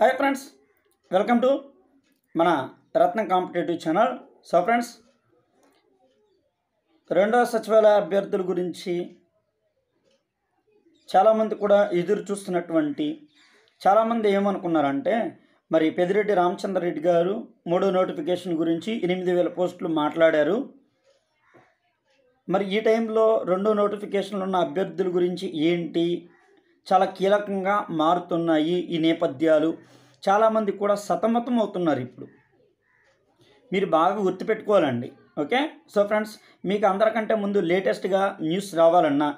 hi friends welcome to మన Ratnam competitive channel so friends రెండవ సచివాలయ అభ్యర్థుల గురించి చాలామంది కూడా ఎదురు చూస్తున్నటువంటి చాలామంది ఏమనుకున్నారంటే మరి పెదిరెడ్డి రామచంద్రరెడ్డి గారు మూడో నోటిఫికేషన్ గురించి ఎనిమిది వేల పోస్టులు మాట్లాడారు మరి ఈ టైంలో రెండో నోటిఫికేషన్లు ఉన్న అభ్యర్థుల గురించి ఏంటి చాలా కీలకంగా మారుతున్నాయి ఈ నేపథ్యాలు చాలామంది కూడా సతమతం అవుతున్నారు ఇప్పుడు మీరు బాగా గుర్తుపెట్టుకోవాలండి ఓకే సో ఫ్రెండ్స్ మీకు అందరికంటే ముందు లేటెస్ట్గా న్యూస్ రావాలన్నా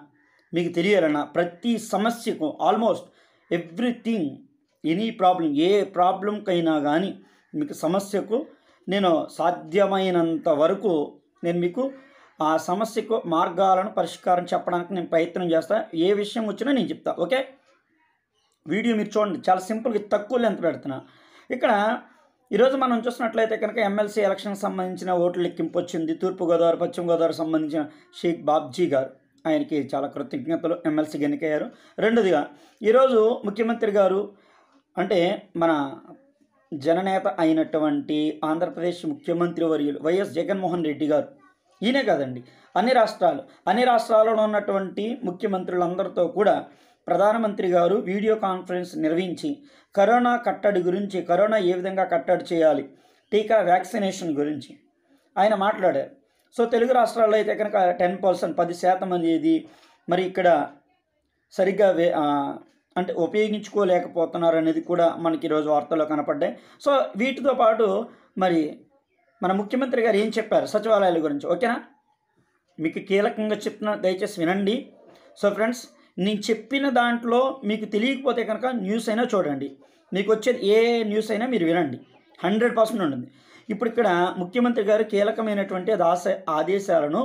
మీకు తెలియాలన్నా ప్రతి సమస్యకు ఆల్మోస్ట్ ఎవ్రీథింగ్ ఎనీ ప్రాబ్లం ఏ ప్రాబ్లంకైనా కానీ మీకు సమస్యకు నేను సాధ్యమైనంత వరకు నేను మీకు ఆ సమస్యకు మార్గాలను పరిష్కారం చెప్పడానికి నేను ప్రయత్నం చేస్తాను ఏ విషయం వచ్చినా నేను చెప్తా ఓకే వీడియో మీరు చూడండి చాలా సింపుల్గా తక్కువ లెంత్ పెడుతున్నా ఇక్కడ ఈరోజు మనం చూసినట్లయితే కనుక ఎమ్మెల్సీ ఎలక్షన్కి సంబంధించిన ఓట్ల లెక్కింపు వచ్చింది తూర్పుగోదావరి పశ్చిమ గోదావరి సంబంధించిన షేక్ బాబ్జీ గారు ఆయనకి చాలా కృతజ్ఞతలు ఎమ్మెల్సీ ఎన్నికయ్యారు రెండోదిగా ఈరోజు ముఖ్యమంత్రి గారు అంటే మన జననేత అయినటువంటి ఆంధ్రప్రదేశ్ ముఖ్యమంత్రి వర్యులు వైఎస్ జగన్మోహన్ రెడ్డి గారు ఈయనే కాదండి అన్ని రాష్ట్రాలు అన్ని రాష్ట్రాలలో ఉన్నటువంటి ముఖ్యమంత్రులందరితో కూడా ప్రధానమంత్రి గారు వీడియో కాన్ఫరెన్స్ నిర్వహించి కరోనా కట్టడి గురించి కరోనా ఏ విధంగా కట్టడి చేయాలి టీకా వ్యాక్సినేషన్ గురించి ఆయన మాట్లాడారు సో తెలుగు రాష్ట్రాల్లో అయితే కనుక టెన్ పర్సెంట్ పది శాతం అనేది మరి ఇక్కడ సరిగ్గా వే అంటే ఉపయోగించుకోలేకపోతున్నారు అనేది కూడా మనకి ఈరోజు వార్తల్లో కనపడ్డాయి సో వీటితో పాటు మరి మన ముఖ్యమంత్రి గారు ఏం చెప్పారు సచివాలయాల గురించి ఓకేనా మీకు కీలకంగా చెప్పిన దయచేసి వినండి సో ఫ్రెండ్స్ నేను చెప్పిన దాంట్లో మీకు తెలియకపోతే కనుక న్యూస్ అయినా చూడండి మీకు వచ్చేది ఏ న్యూస్ అయినా మీరు వినండి హండ్రెడ్ పర్సెంట్ ఉంటుంది ఇప్పుడు ఇక్కడ ముఖ్యమంత్రి గారు కీలకమైనటువంటి ఆశ ఆదేశాలను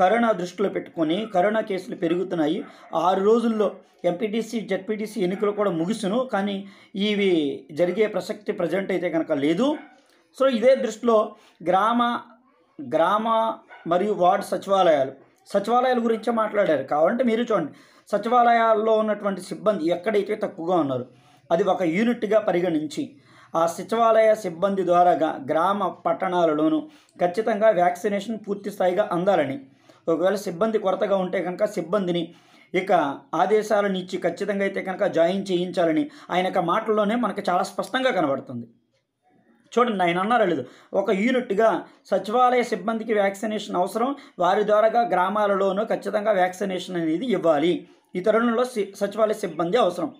కరోనా దృష్టిలో పెట్టుకొని కరోనా కేసులు పెరుగుతున్నాయి ఆరు రోజుల్లో ఎంపీటీసీ జెడ్పీటీసీ ఎన్నికలు కూడా ముగిసును కానీ ఇవి జరిగే ప్రసక్తి ప్రజెంట్ అయితే కనుక లేదు సో ఇదే దృష్టిలో గ్రామ గ్రామ మరియు వార్డు సచివాలయాలు సచివాలయాల గురించే మాట్లాడారు కాబట్టి మీరు చూడండి సచివాలయాల్లో ఉన్నటువంటి సిబ్బంది ఎక్కడైతే తక్కువగా ఉన్నారు అది ఒక యూనిట్గా పరిగణించి ఆ సచివాలయ సిబ్బంది ద్వారా గ్రామ పట్టణాలలోనూ ఖచ్చితంగా వ్యాక్సినేషన్ పూర్తి స్థాయిగా అందాలని ఒకవేళ సిబ్బంది కొరతగా ఉంటే కనుక సిబ్బందిని ఇక ఆదేశాలను ఇచ్చి ఖచ్చితంగా అయితే కనుక జాయిన్ చేయించాలని ఆయన యొక్క మాటల్లోనే మనకు చాలా స్పష్టంగా కనబడుతుంది చూడండి ఆయన అన్నారు లేదు ఒక యూనిట్గా సచివాలయ సిబ్బందికి వ్యాక్సినేషన్ అవసరం వారి ద్వారా గ్రామాలలోనూ ఖచ్చితంగా వ్యాక్సినేషన్ అనేది ఇవ్వాలి ఈ తరుణంలో సచివాలయ సిబ్బంది అవసరం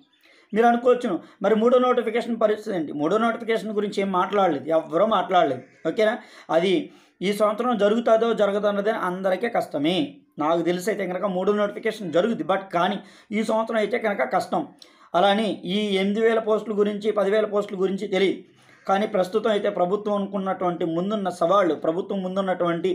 మీరు అనుకోవచ్చును మరి మూడో నోటిఫికేషన్ పరిస్థితి ఏంటి మూడో నోటిఫికేషన్ గురించి ఏం మాట్లాడలేదు ఎవరో మాట్లాడలేదు ఓకేనా అది ఈ సంవత్సరం జరుగుతుందో జరుగుతున్నది అందరికీ కష్టమే నాకు తెలిసి అయితే కనుక మూడో నోటిఫికేషన్ జరుగుద్ది బట్ కానీ ఈ సంవత్సరం అయితే కనుక కష్టం అలానే ఈ ఎనిమిది వేల పోస్టుల గురించి పదివేల పోస్టుల గురించి తెలియదు కానీ ప్రస్తుతం అయితే ప్రభుత్వం అనుకున్నటువంటి ముందున్న సవాళ్ళు ప్రభుత్వం ముందున్నటువంటి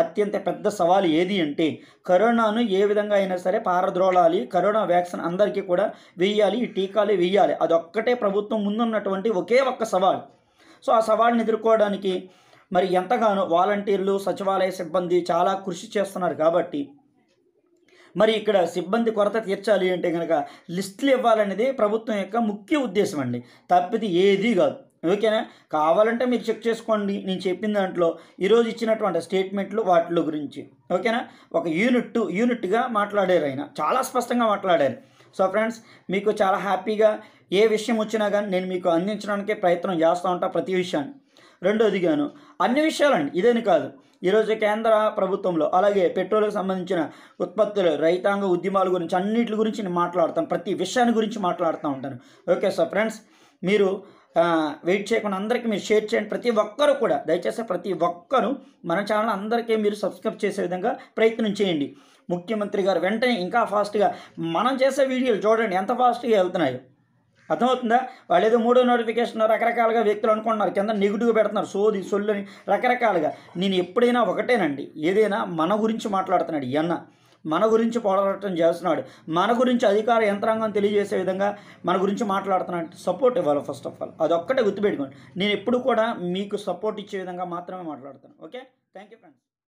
అత్యంత పెద్ద సవాలు ఏది అంటే కరోనాను ఏ విధంగా అయినా సరే పారద్రోలాలి కరోనా వ్యాక్సిన్ అందరికీ కూడా వేయాలి ఈ టీకాలు వేయాలి అదొక్కటే ప్రభుత్వం ముందున్నటువంటి ఒకే ఒక్క సవాల్ సో ఆ సవాల్ని ఎదుర్కోవడానికి మరి ఎంతగానో వాలంటీర్లు సచివాలయ సిబ్బంది చాలా కృషి చేస్తున్నారు కాబట్టి మరి ఇక్కడ సిబ్బంది కొరత తీర్చాలి అంటే కనుక లిస్టులు ఇవ్వాలనేది ప్రభుత్వం యొక్క ముఖ్య ఉద్దేశం అండి తప్పిది ఏదీ కాదు ఓకేనా కావాలంటే మీరు చెక్ చేసుకోండి నేను చెప్పిన దాంట్లో ఈరోజు ఇచ్చినటువంటి స్టేట్మెంట్లు వాటిలో గురించి ఓకేనా ఒక యూనిట్ టు యూనిట్గా మాట్లాడారు ఆయన చాలా స్పష్టంగా మాట్లాడారు సో ఫ్రెండ్స్ మీకు చాలా హ్యాపీగా ఏ విషయం వచ్చినా కానీ నేను మీకు అందించడానికే ప్రయత్నం చేస్తూ ఉంటాను ప్రతి విషయాన్ని గాను అన్ని విషయాలండి ఇదేని కాదు ఈరోజు కేంద్ర ప్రభుత్వంలో అలాగే పెట్రోల్కి సంబంధించిన ఉత్పత్తులు రైతాంగ ఉద్యమాల గురించి అన్నిటి గురించి నేను మాట్లాడతాను ప్రతి విషయాన్ని గురించి మాట్లాడుతూ ఉంటాను ఓకే సార్ ఫ్రెండ్స్ మీరు వెయిట్ చేయకుండా అందరికీ మీరు షేర్ చేయండి ప్రతి ఒక్కరు కూడా దయచేసి ప్రతి ఒక్కరూ మన ఛానల్ అందరికీ మీరు సబ్స్క్రైబ్ చేసే విధంగా ప్రయత్నం చేయండి ముఖ్యమంత్రి గారు వెంటనే ఇంకా ఫాస్ట్గా మనం చేసే వీడియోలు చూడండి ఎంత ఫాస్ట్గా వెళ్తున్నాయో అర్థమవుతుందా వాళ్ళు ఏదో మూడో నోటిఫికేషన్ రకరకాలుగా వ్యక్తులు అనుకుంటున్నారు కింద నెగిటివ్గా పెడుతున్నారు సోది సొల్లు అని రకరకాలుగా నేను ఎప్పుడైనా ఒకటేనండి ఏదైనా మన గురించి మాట్లాడుతున్నాడు ఎన్న మన గురించి పోరాటం చేస్తున్నాడు మన గురించి అధికార యంత్రాంగం తెలియజేసే విధంగా మన గురించి మాట్లాడుతున్నాడు సపోర్ట్ ఇవ్వాలి ఫస్ట్ ఆఫ్ ఆల్ అదొక్కటే గుర్తుపెట్టుకోండి నేను ఎప్పుడు కూడా మీకు సపోర్ట్ ఇచ్చే విధంగా మాత్రమే మాట్లాడతాను ఓకే థ్యాంక్ యూ ఫ్రెండ్స్